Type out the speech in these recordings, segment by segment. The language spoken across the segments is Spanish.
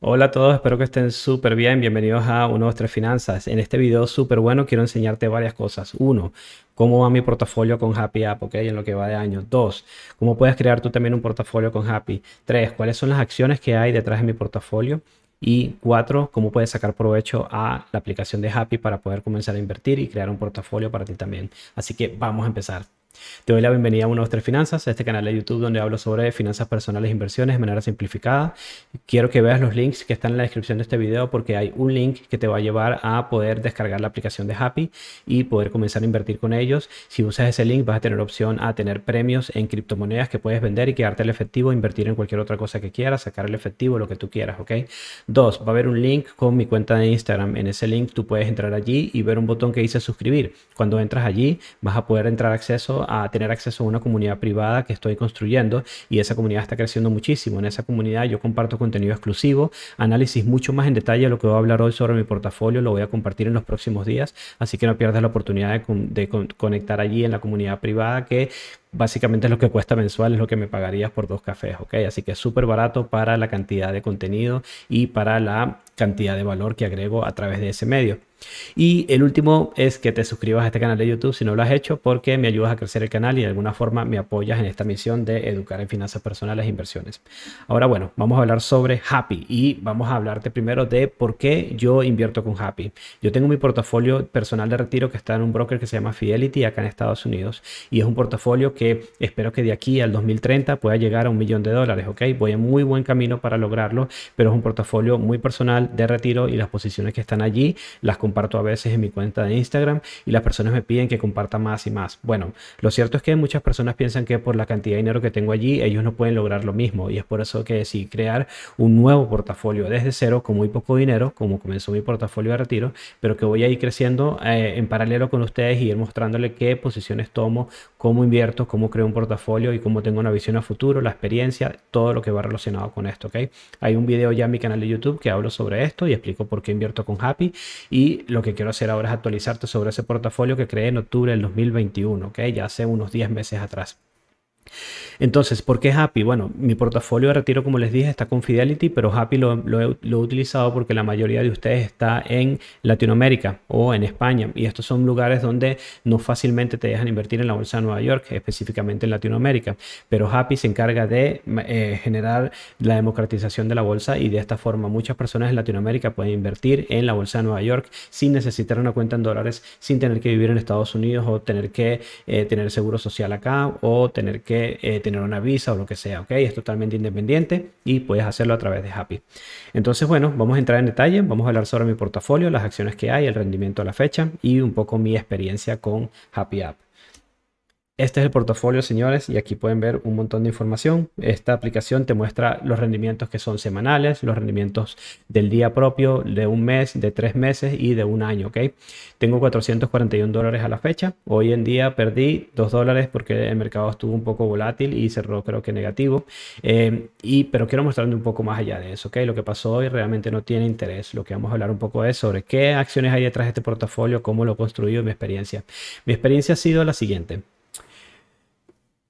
Hola a todos, espero que estén súper bien. Bienvenidos a Uno, Tres Finanzas. En este video súper bueno quiero enseñarte varias cosas. Uno, cómo va mi portafolio con Happy App, ok, en lo que va de año. Dos, cómo puedes crear tú también un portafolio con Happy. Tres, cuáles son las acciones que hay detrás de mi portafolio. Y cuatro, cómo puedes sacar provecho a la aplicación de Happy para poder comenzar a invertir y crear un portafolio para ti también. Así que vamos a empezar. Te doy la bienvenida a uno tres Finanzas, este canal de YouTube donde hablo sobre finanzas personales e inversiones de manera simplificada. Quiero que veas los links que están en la descripción de este video porque hay un link que te va a llevar a poder descargar la aplicación de Happy y poder comenzar a invertir con ellos. Si usas ese link vas a tener opción a tener premios en criptomonedas que puedes vender y quedarte el efectivo, invertir en cualquier otra cosa que quieras, sacar el efectivo, lo que tú quieras, ¿ok? Dos, va a haber un link con mi cuenta de Instagram. En ese link tú puedes entrar allí y ver un botón que dice suscribir. Cuando entras allí vas a poder entrar acceso a tener acceso a una comunidad privada que estoy construyendo y esa comunidad está creciendo muchísimo. En esa comunidad yo comparto contenido exclusivo, análisis mucho más en detalle de lo que voy a hablar hoy sobre mi portafolio, lo voy a compartir en los próximos días, así que no pierdas la oportunidad de, de conectar allí en la comunidad privada que básicamente es lo que cuesta mensual, es lo que me pagarías por dos cafés, ¿ok? Así que es súper barato para la cantidad de contenido y para la cantidad de valor que agrego a través de ese medio. Y el último es que te suscribas a este canal de YouTube si no lo has hecho porque me ayudas a crecer el canal y de alguna forma me apoyas en esta misión de educar en finanzas personales e inversiones. Ahora bueno, vamos a hablar sobre Happy y vamos a hablarte primero de por qué yo invierto con Happy. Yo tengo mi portafolio personal de retiro que está en un broker que se llama Fidelity acá en Estados Unidos y es un portafolio que espero que de aquí al 2030 pueda llegar a un millón de dólares, ¿ok? Voy en muy buen camino para lograrlo, pero es un portafolio muy personal de retiro y las posiciones que están allí las comparto a veces en mi cuenta de Instagram y las personas me piden que comparta más y más. Bueno, lo cierto es que muchas personas piensan que por la cantidad de dinero que tengo allí, ellos no pueden lograr lo mismo y es por eso que decidí crear un nuevo portafolio desde cero con muy poco dinero, como comenzó mi portafolio de retiro, pero que voy a ir creciendo eh, en paralelo con ustedes y ir mostrándole qué posiciones tomo, cómo invierto, cómo creo un portafolio y cómo tengo una visión a futuro, la experiencia, todo lo que va relacionado con esto, ¿ok? Hay un video ya en mi canal de YouTube que hablo sobre esto y explico por qué invierto con Happy y lo que quiero hacer ahora es actualizarte sobre ese portafolio que creé en octubre del 2021, ¿ok? Ya hace unos 10 meses atrás. Entonces, ¿por qué Happy? Bueno, mi portafolio de retiro, como les dije, está con Fidelity, pero Happy lo, he, utilizado porque la mayoría de ustedes está en Latinoamérica o en España. Y estos son lugares donde no fácilmente te dejan invertir en la bolsa de Nueva York, específicamente en Latinoamérica. Pero Happy se encarga de eh, generar la democratización de la bolsa y de esta forma muchas personas en Latinoamérica pueden invertir en la bolsa de Nueva York sin necesitar una cuenta en dólares, sin tener que vivir en Estados Unidos o tener que eh, tener seguro social acá o tener que eh, tener una visa o lo que sea, ¿ok? Es totalmente independiente y puedes hacerlo a través de Happy. Entonces, bueno, vamos a entrar en detalle, vamos a hablar sobre mi portafolio, las acciones que hay, el rendimiento a la fecha y un poco mi experiencia con Happy App. Este es el portafolio, señores, y aquí pueden ver un montón de información. Esta aplicación te muestra los rendimientos que son semanales, los rendimientos del día propio, de un mes, de tres meses y de un año, ¿ok? Tengo 441 dólares a la fecha. Hoy en día perdí 2 dólares porque el mercado estuvo un poco volátil y cerró creo que negativo. Eh, y, pero quiero mostrarle un poco más allá de eso, ¿ok? Lo que pasó hoy realmente no tiene interés. Lo que vamos a hablar un poco es sobre qué acciones hay detrás de este portafolio, cómo lo he construido y mi experiencia. Mi experiencia ha sido la siguiente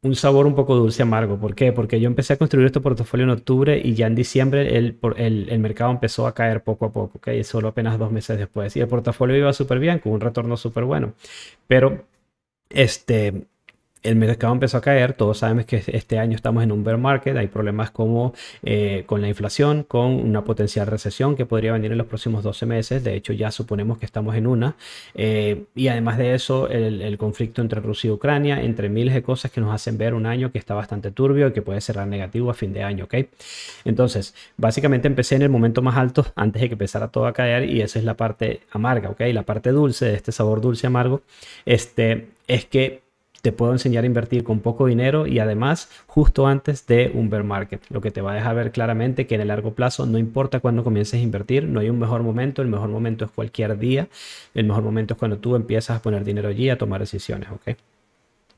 un sabor un poco dulce amargo. ¿Por qué? Porque yo empecé a construir este portafolio en octubre y ya en diciembre el, el, mercado empezó a caer poco a poco, ¿ok? Solo apenas dos meses después. Y el portafolio iba súper bien, con un retorno súper bueno. Pero, este, el mercado empezó a caer, todos sabemos que este año estamos en un bear market, hay problemas como eh, con la inflación, con una potencial recesión que podría venir en los próximos 12 meses, de hecho ya suponemos que estamos en una, eh, y además de eso el, el, conflicto entre Rusia y Ucrania, entre miles de cosas que nos hacen ver un año que está bastante turbio y que puede cerrar negativo a fin de año, ¿ok? Entonces, básicamente empecé en el momento más alto antes de que empezara todo a caer y esa es la parte amarga, ¿ok? La parte dulce, de este sabor dulce amargo, este, es que te puedo enseñar a invertir con poco dinero y además justo antes de un bear market, lo que te va a dejar ver claramente que en el largo plazo no importa cuándo comiences a invertir, no hay un mejor momento, el mejor momento es cualquier día, el mejor momento es cuando tú empiezas a poner dinero allí, a tomar decisiones, ¿ok?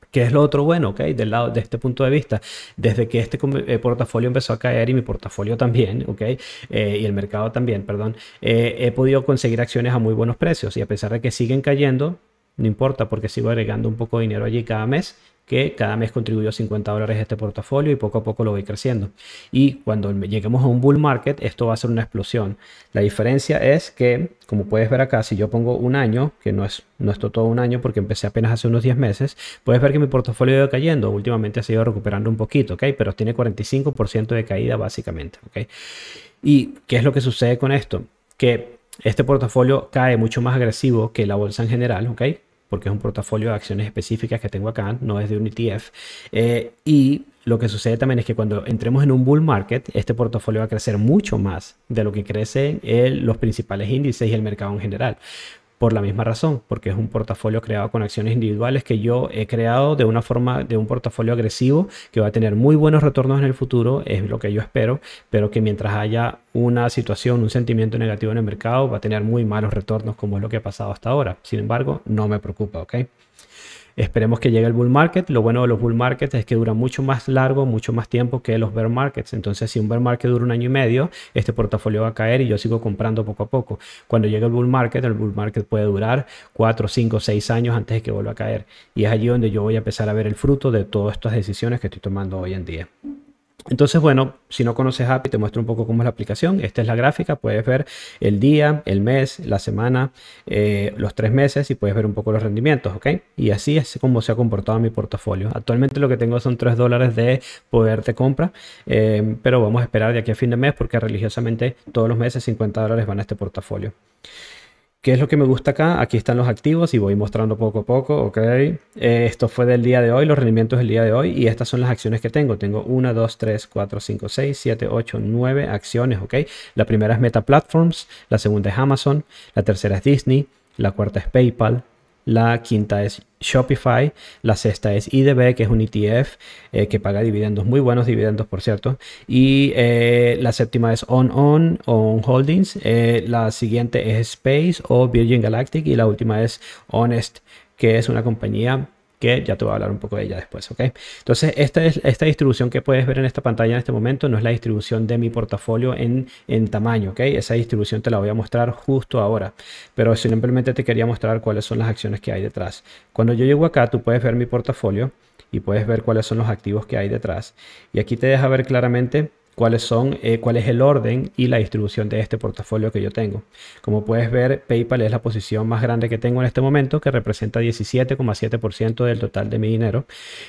¿Qué es lo otro bueno, ok? Del lado, de este punto de vista, desde que este eh, portafolio empezó a caer y mi portafolio también, ok, eh, y el mercado también, perdón, eh, he podido conseguir acciones a muy buenos precios y a pesar de que siguen cayendo, no importa porque sigo agregando un poco de dinero allí cada mes que cada mes contribuyó 50 dólares a este portafolio y poco a poco lo voy creciendo. Y cuando lleguemos a un bull market, esto va a ser una explosión. La diferencia es que, como puedes ver acá, si yo pongo un año, que no es, no todo un año porque empecé apenas hace unos 10 meses, puedes ver que mi portafolio ha ido cayendo. Últimamente ha ido recuperando un poquito, ¿ok? Pero tiene 45% de caída básicamente, ¿ok? ¿Y qué es lo que sucede con esto? Que este portafolio cae mucho más agresivo que la bolsa en general, ¿ok? porque es un portafolio de acciones específicas que tengo acá, no es de un ETF. Eh, y lo que sucede también es que cuando entremos en un bull market, este portafolio va a crecer mucho más de lo que crecen los principales índices y el mercado en general por la misma razón, porque es un portafolio creado con acciones individuales que yo he creado de una forma, de un portafolio agresivo que va a tener muy buenos retornos en el futuro, es lo que yo espero, pero que mientras haya una situación, un sentimiento negativo en el mercado, va a tener muy malos retornos como es lo que ha pasado hasta ahora. Sin embargo, no me preocupa, ¿ok? Esperemos que llegue el bull market. Lo bueno de los bull markets es que duran mucho más largo, mucho más tiempo que los bear markets. Entonces, si un bear market dura un año y medio, este portafolio va a caer y yo sigo comprando poco a poco. Cuando llegue el bull market, el bull market puede durar 4, 5, 6 años antes de que vuelva a caer. Y es allí donde yo voy a empezar a ver el fruto de todas estas decisiones que estoy tomando hoy en día. Entonces, bueno, si no conoces Happy, te muestro un poco cómo es la aplicación. Esta es la gráfica, puedes ver el día, el mes, la semana, eh, los tres meses y puedes ver un poco los rendimientos, ¿ok? Y así es como se ha comportado mi portafolio. Actualmente lo que tengo son 3 dólares de poder de compra, eh, pero vamos a esperar de aquí a fin de mes porque religiosamente todos los meses 50 dólares van a este portafolio. ¿Qué es lo que me gusta acá? Aquí están los activos y voy mostrando poco a poco, ok. Eh, esto fue del día de hoy, los rendimientos del día de hoy y estas son las acciones que tengo. Tengo 1, 2, 3, 4, 5, 6, 7, 8, 9 acciones, ok. La primera es Meta Platforms, la segunda es Amazon, la tercera es Disney, la cuarta es PayPal, la quinta es Shopify, la sexta es IDB, que es un ETF eh, que paga dividendos, muy buenos dividendos, por cierto, y eh, la séptima es On On, On Holdings, eh, la siguiente es Space o Virgin Galactic, y la última es Honest, que es una compañía que ya te voy a hablar un poco de ella después, ¿ok? Entonces, esta, esta distribución que puedes ver en esta pantalla en este momento no es la distribución de mi portafolio en, en tamaño, ¿ok? Esa distribución te la voy a mostrar justo ahora, pero simplemente te quería mostrar cuáles son las acciones que hay detrás. Cuando yo llego acá, tú puedes ver mi portafolio y puedes ver cuáles son los activos que hay detrás. Y aquí te deja ver claramente cuáles son, eh, cuál es el orden y la distribución de este portafolio que yo tengo. Como puedes ver, PayPal es la posición más grande que tengo en este momento, que representa 17,7% del total de mi dinero.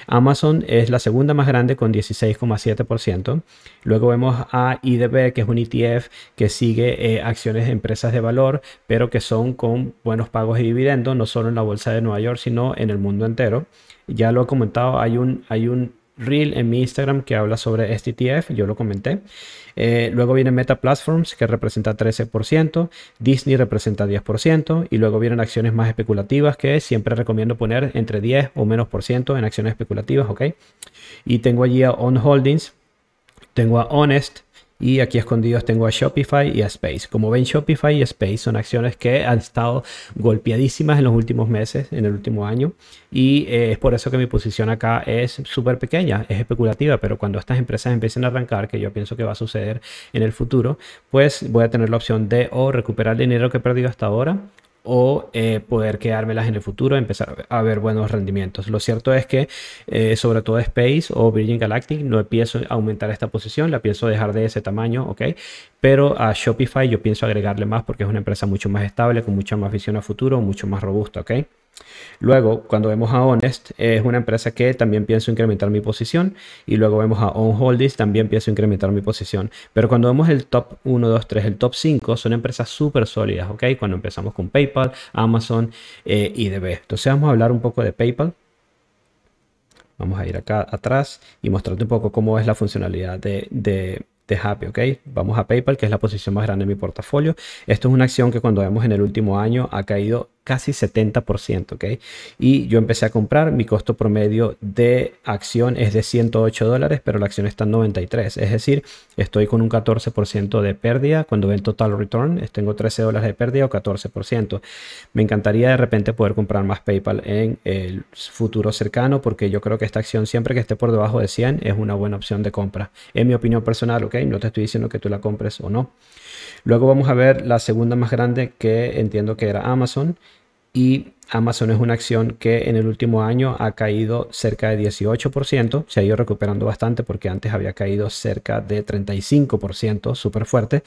Amazon es la segunda más grande con 16,7%. Luego vemos a IDB, que es un ETF que sigue eh, acciones de empresas de valor, pero que son con buenos pagos y dividendos, no solo en la bolsa de Nueva York, sino en el mundo entero. Ya lo he comentado, hay un, hay un reel en mi Instagram que habla sobre STTF, yo lo comenté. Eh, luego viene Meta Platforms que representa 13%, Disney representa 10% y luego vienen acciones más especulativas que siempre recomiendo poner entre 10 o menos por ciento en acciones especulativas, ¿ok? Y tengo allí a On Holdings, tengo a Honest, y aquí escondidos tengo a Shopify y a Space. Como ven, Shopify y Space son acciones que han estado golpeadísimas en los últimos meses, en el último año. Y eh, es por eso que mi posición acá es súper pequeña, es especulativa, pero cuando estas empresas empiecen a arrancar, que yo pienso que va a suceder en el futuro, pues voy a tener la opción de o recuperar el dinero que he perdido hasta ahora o eh, poder quedármelas en el futuro, empezar a ver buenos rendimientos. Lo cierto es que eh, sobre todo Space o Virgin Galactic no a aumentar esta posición, la pienso dejar de ese tamaño, ¿ok? Pero a Shopify yo pienso agregarle más porque es una empresa mucho más estable, con mucha más visión a futuro, mucho más robusta, ¿ok? Luego, cuando vemos a Honest, es una empresa que también pienso incrementar mi posición. Y luego vemos a On Holdings, también pienso incrementar mi posición. Pero cuando vemos el top 1, 2, 3, el top 5, son empresas súper sólidas, ¿ok? Cuando empezamos con PayPal, Amazon, eh, y DB Entonces vamos a hablar un poco de PayPal. Vamos a ir acá atrás y mostrarte un poco cómo es la funcionalidad de, de de Happy, ¿ok? Vamos a PayPal, que es la posición más grande de mi portafolio. Esto es una acción que cuando vemos en el último año ha caído casi 70%, ¿ok? Y yo empecé a comprar, mi costo promedio de acción es de 108 dólares, pero la acción está en 93, es decir, estoy con un 14% de pérdida, cuando el total return, tengo 13 dólares de pérdida o 14%. Me encantaría de repente poder comprar más PayPal en el futuro cercano, porque yo creo que esta acción siempre que esté por debajo de 100 es una buena opción de compra, en mi opinión personal, ¿ok? No te estoy diciendo que tú la compres o no. Luego vamos a ver la segunda más grande que entiendo que era Amazon y Amazon es una acción que en el último año ha caído cerca de 18%, se ha ido recuperando bastante porque antes había caído cerca de 35%, súper fuerte,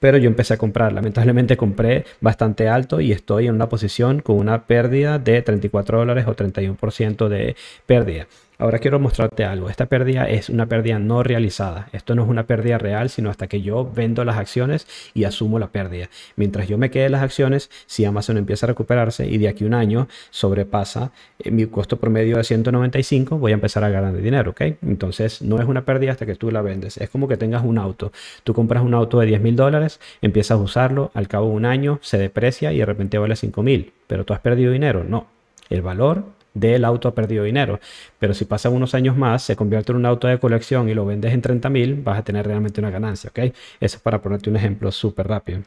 pero yo empecé a comprar, lamentablemente compré bastante alto y estoy en una posición con una pérdida de 34 dólares o 31% de pérdida. Ahora quiero mostrarte algo. Esta pérdida es una pérdida no realizada. Esto no es una pérdida real, sino hasta que yo vendo las acciones y asumo la pérdida. Mientras yo me quede las acciones, si Amazon empieza a recuperarse y de aquí un año sobrepasa eh, mi costo promedio de 195, voy a empezar a ganar dinero, ¿ok? Entonces no es una pérdida hasta que tú la vendes. Es como que tengas un auto. Tú compras un auto de 10 mil dólares, empiezas a usarlo, al cabo de un año se deprecia y de repente vale 5 mil, pero tú has perdido dinero. No, el valor del auto ha perdido dinero. Pero si pasan unos años más, se convierte en un auto de colección y lo vendes en 30 mil, vas a tener realmente una ganancia, ¿ok? Eso es para ponerte un ejemplo súper rápido.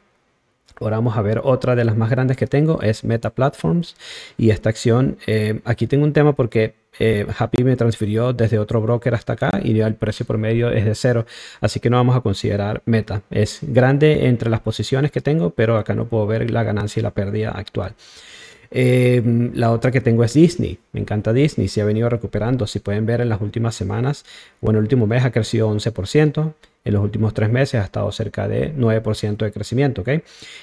Ahora vamos a ver otra de las más grandes que tengo, es Meta Platforms. Y esta acción, eh, aquí tengo un tema porque eh, Happy me transfirió desde otro broker hasta acá y el precio por medio es de cero. Así que no vamos a considerar Meta. Es grande entre las posiciones que tengo, pero acá no puedo ver la ganancia y la pérdida actual. Eh, la otra que tengo es Disney. Me encanta Disney. Se ha venido recuperando. Si pueden ver en las últimas semanas o en el último mes ha crecido 11% en los últimos tres meses ha estado cerca de 9% de crecimiento. ¿ok?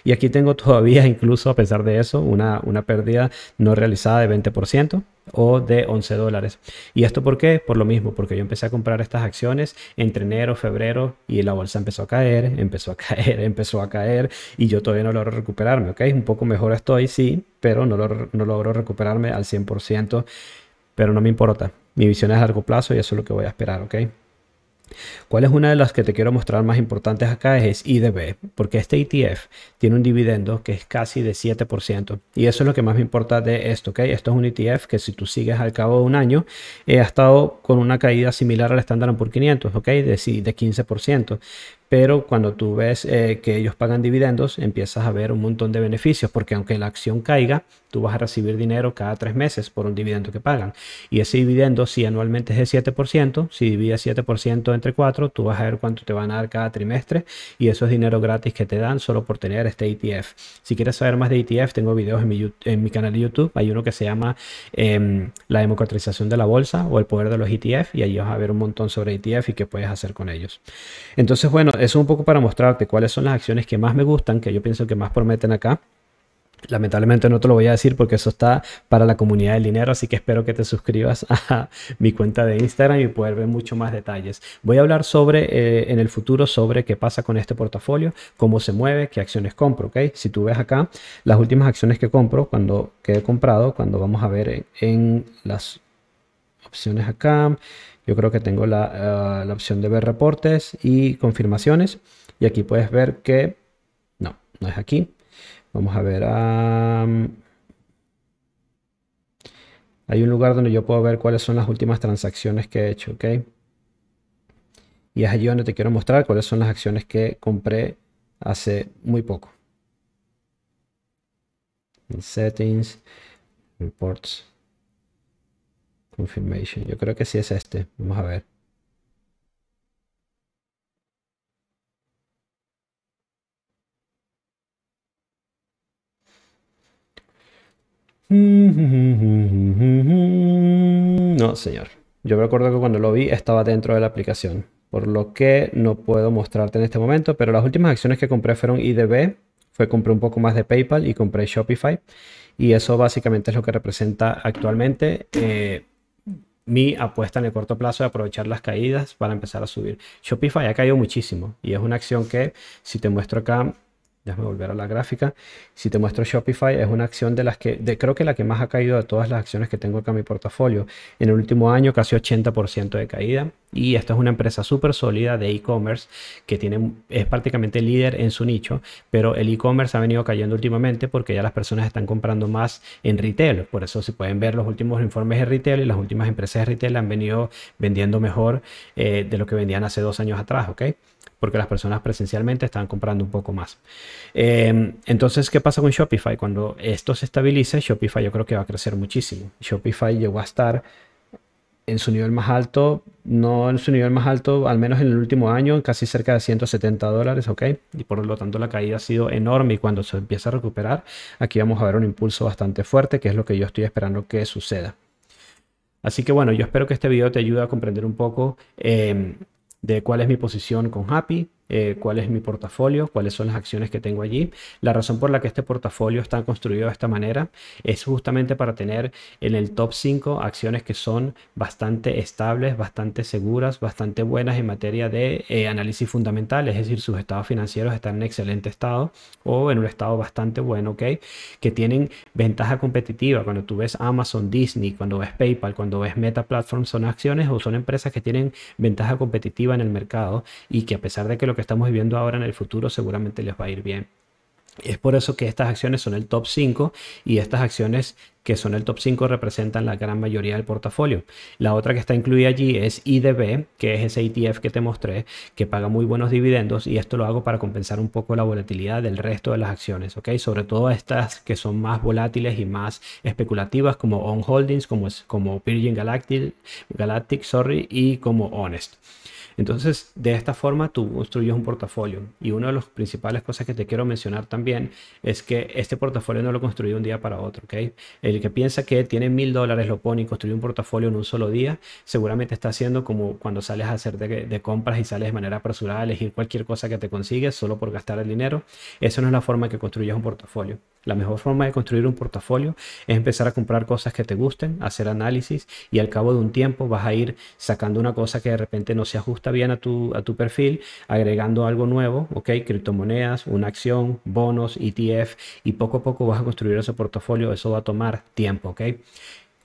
Y aquí tengo todavía, incluso a pesar de eso, una, una pérdida no realizada de 20% o de 11 dólares. ¿Y esto por qué? Por lo mismo, porque yo empecé a comprar estas acciones entre enero, febrero y la bolsa empezó a caer, empezó a caer, empezó a caer y yo todavía no logro recuperarme, ¿ok? Un poco mejor estoy, sí, pero no logro, no logro recuperarme al 100%, pero no me importa. Mi visión es a largo plazo y eso es lo que voy a esperar, ¿ok? ¿Cuál es una de las que te quiero mostrar más importantes acá? Es IDB, porque este ETF tiene un dividendo que es casi de 7%. Y eso es lo que más me importa de esto, ¿ok? Esto es un ETF que si tú sigues al cabo de un año, eh, ha estado con una caída similar al estándar por 500, ¿ok? De, 15%. Pero cuando tú ves eh, que ellos pagan dividendos, empiezas a ver un montón de beneficios, porque aunque la acción caiga, tú vas a recibir dinero cada tres meses por un dividendo que pagan. Y ese dividendo, si anualmente es de 7%, si divides 7% entre 4, tú vas a ver cuánto te van a dar cada trimestre y eso es dinero gratis que te dan solo por tener este ETF. Si quieres saber más de ETF, tengo videos en mi, canal de YouTube. Hay uno que se llama em, La democratización de la bolsa o el poder de los ETF y allí vas a ver un montón sobre ETF y qué puedes hacer con ellos. Entonces, bueno, eso es un poco para mostrarte cuáles son las acciones que más me gustan, que yo pienso que más prometen acá. Lamentablemente no te lo voy a decir porque eso está para la comunidad del dinero, así que espero que te suscribas a mi cuenta de Instagram y poder ver mucho más detalles. Voy a hablar sobre eh, en el futuro sobre qué pasa con este portafolio, cómo se mueve, qué acciones compro, ¿ok? Si tú ves acá las últimas acciones que compro, cuando he comprado, cuando vamos a ver en, las opciones acá, yo creo que tengo la, eh, la opción de ver reportes y confirmaciones y aquí puedes ver que no, no es aquí Vamos a ver. hay un lugar donde yo puedo ver cuáles son las últimas transacciones que he hecho, ¿ok? Y es allí donde te quiero mostrar cuáles son las acciones que compré hace muy poco. settings, reports, confirmation. Yo creo que sí es este. Vamos a ver. No, señor. Yo recuerdo que cuando lo vi estaba dentro de la aplicación, por lo que no puedo mostrarte en este momento, pero las últimas acciones que compré fueron IDB, fue compré un poco más de PayPal y compré Shopify, y eso básicamente es lo que representa actualmente. Eh, mi apuesta en el corto plazo de aprovechar las caídas para empezar a subir. Shopify ha caído muchísimo y es una acción que, si te muestro acá, Déjame volver a la gráfica. Si te muestro Shopify, es una acción de las que, creo que la que más ha caído de todas las acciones que tengo acá en mi portafolio. En el último año, casi 80% de caída. Y esta es una empresa súper sólida de e-commerce que es prácticamente líder en su nicho, pero el e-commerce ha venido cayendo últimamente porque ya las personas están comprando más en retail. Por eso si pueden ver los últimos informes de retail y las últimas empresas de retail han venido vendiendo mejor eh, de lo que vendían hace dos años atrás, porque las personas presencialmente están comprando un poco más. Em, entonces, ¿qué pasa con Shopify? Cuando esto se estabilice, Shopify yo creo que va a crecer muchísimo. Shopify llegó a estar en su nivel más alto, no en su nivel más alto, al menos en el último año, casi cerca de 170 dólares, ¿ok? Y por lo tanto la caída ha sido enorme y cuando se empieza a recuperar, aquí vamos a ver un impulso bastante fuerte, que es lo que yo estoy esperando que suceda. Así que bueno, yo espero que este video te ayude a comprender un poco eh, de cuál es mi posición con Happy. Eh, cuál es mi portafolio, cuáles son las acciones que tengo allí. La razón por la que este portafolio está construido de esta manera es justamente para tener en el top 5 acciones que son bastante estables, bastante seguras, bastante buenas en materia de eh, análisis fundamental, es decir, sus estados financieros están en excelente estado o en un estado bastante bueno, ¿ok? Que tienen ventaja competitiva. Cuando tú ves Amazon, Disney, cuando ves PayPal, cuando ves Meta Platform, son acciones o son empresas que tienen ventaja competitiva en el mercado y que a pesar de que lo que estamos viviendo ahora en el futuro, seguramente les va a ir bien. Es por eso que estas acciones son el top 5 y estas acciones que son el top 5 representan la gran mayoría del portafolio. La otra que está incluida allí es IDB, que es ese ETF que te mostré, que paga muy buenos dividendos y esto lo hago para compensar un poco la volatilidad del resto de las acciones, ¿ok? Sobre todo estas que son más volátiles y más especulativas como On Holdings, como, es como Virgin Galactic, Galactic sorry, y como Honest. Entonces, de esta forma tú construyes un portafolio. Y una de las principales cosas que te quiero mencionar también es que este portafolio no lo construyes un día para otro, El que piensa que tiene mil dólares, lo pone y construye un portafolio en un solo día, seguramente está haciendo como cuando sales a hacer de, compras y sales de manera apresurada a elegir cualquier cosa que te consigues solo por gastar el dinero. Esa no es la forma que construyes un portafolio. La mejor forma de construir un portafolio es empezar a comprar cosas que te gusten, hacer análisis y al cabo de un tiempo vas a ir sacando una cosa que de repente no se ajusta bien a tu, a tu perfil, agregando algo nuevo, ¿ok? Criptomonedas, una acción, bonos, ETF y poco a poco vas a construir ese portafolio. Eso va a tomar tiempo, ¿ok?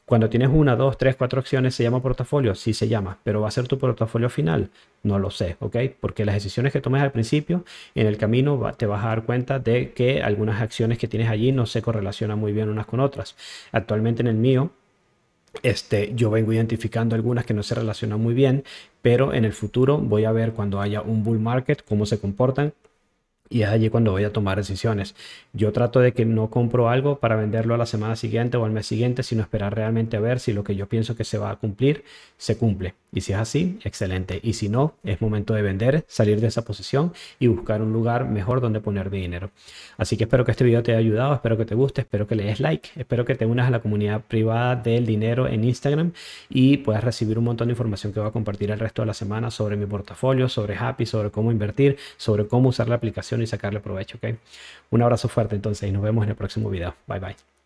Cuando tienes una, dos, tres, cuatro acciones, ¿se llama portafolio? Sí se llama, pero ¿va a ser tu portafolio final? No lo sé, ¿ok? Porque las decisiones que tomes al principio, en el camino te vas a dar cuenta de que algunas acciones que tienes allí no se correlacionan muy bien unas con otras. Actualmente en el mío, este, yo vengo identificando algunas que no se relacionan muy bien, pero en el futuro voy a ver cuando haya un bull market cómo se comportan y es allí cuando voy a tomar decisiones. Yo trato de que no compro algo para venderlo a la semana siguiente o al mes siguiente, sino esperar realmente a ver si lo que yo pienso que se va a cumplir se cumple. Y si es así, excelente. Y si no, es momento de vender, salir de esa posición y buscar un lugar mejor donde poner mi dinero. Así que espero que este video te haya ayudado, espero que te guste, espero que le des like, espero que te unas a la comunidad privada del dinero en Instagram y puedas recibir un montón de información que voy a compartir el resto de la semana sobre mi portafolio, sobre Happy, sobre cómo invertir, sobre cómo usar la aplicación y sacarle provecho, ¿ok? Un abrazo fuerte entonces y nos vemos en el próximo video. Bye bye.